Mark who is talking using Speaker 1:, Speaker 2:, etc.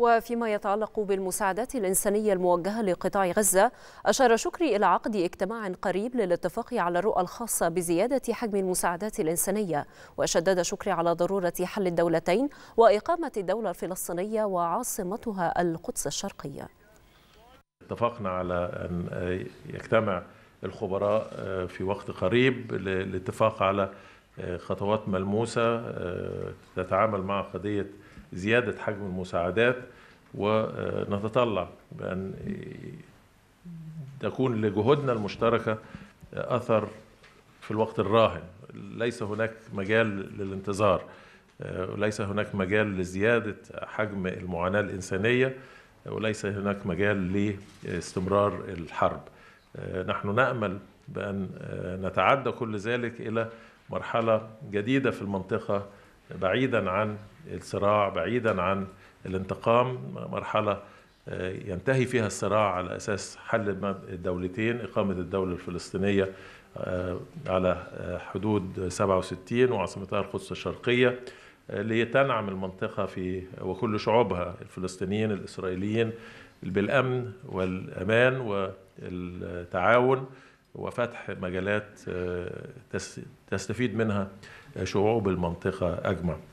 Speaker 1: وفيما يتعلق بالمساعدات الإنسانية الموجهة لقطاع غزة أشار شكري إلى عقد اجتماع قريب للاتفاق على الرؤى الخاصة بزيادة حجم المساعدات الإنسانية وشدد شكري على ضرورة حل الدولتين وإقامة الدولة الفلسطينية وعاصمتها القدس الشرقية
Speaker 2: اتفقنا على أن يجتمع الخبراء آه، في وقت قريب للاتفاق على آه، خطوات ملموسة آه، تتعامل مع قضية زياده حجم المساعدات ونتطلع بان تكون لجهودنا المشتركه اثر في الوقت الراهن ليس هناك مجال للانتظار وليس هناك مجال لزياده حجم المعاناه الانسانيه وليس هناك مجال لاستمرار الحرب نحن نامل بان نتعدى كل ذلك الى مرحله جديده في المنطقه بعيدا عن الصراع بعيدا عن الانتقام مرحله آه، ينتهي فيها الصراع على اساس حل الدولتين اقامه الدوله الفلسطينيه آه، على آه، حدود 67 وعاصمتها القدس الشرقيه لتنعم المنطقه في وكل شعوبها الفلسطينيين الاسرائيليين بالامن والامان والتعاون وفتح مجالات آه، تستفيد منها آه، شعوب المنطقة أجمع